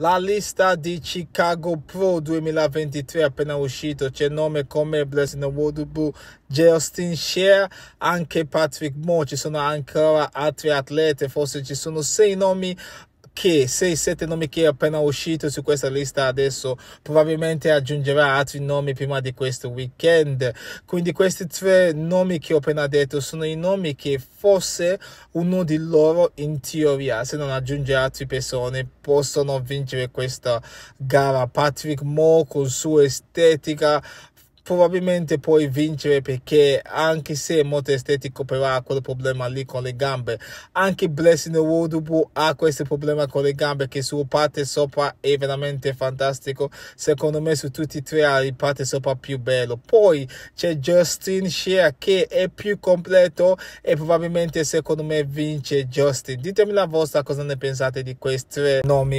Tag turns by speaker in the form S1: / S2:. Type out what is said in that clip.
S1: La lista di Chicago Pro 2023 appena uscito c'è nome come Blessing Woodbu, Justin Shea, anche Patrick Moore, ci sono ancora altri atleti, forse ci sono sei nomi che se 7 nomi che ho appena uscito su questa lista adesso probabilmente aggiungerà altri nomi prima di questo weekend quindi questi tre nomi che ho appena detto sono i nomi che forse uno di loro in teoria se non aggiunge altre persone possono vincere questa gara Patrick Moe con sua estetica probabilmente puoi vincere perché anche se molto Estetico però ha quel problema lì con le gambe, anche Blessing the Wodubu ha questo problema con le gambe che su parte sopra è veramente fantastico, secondo me su tutti e tre ha il parte sopra più bello. Poi c'è Justin Shea che è più completo e probabilmente secondo me vince Justin. Ditemi la vostra cosa ne pensate di questi tre nomi.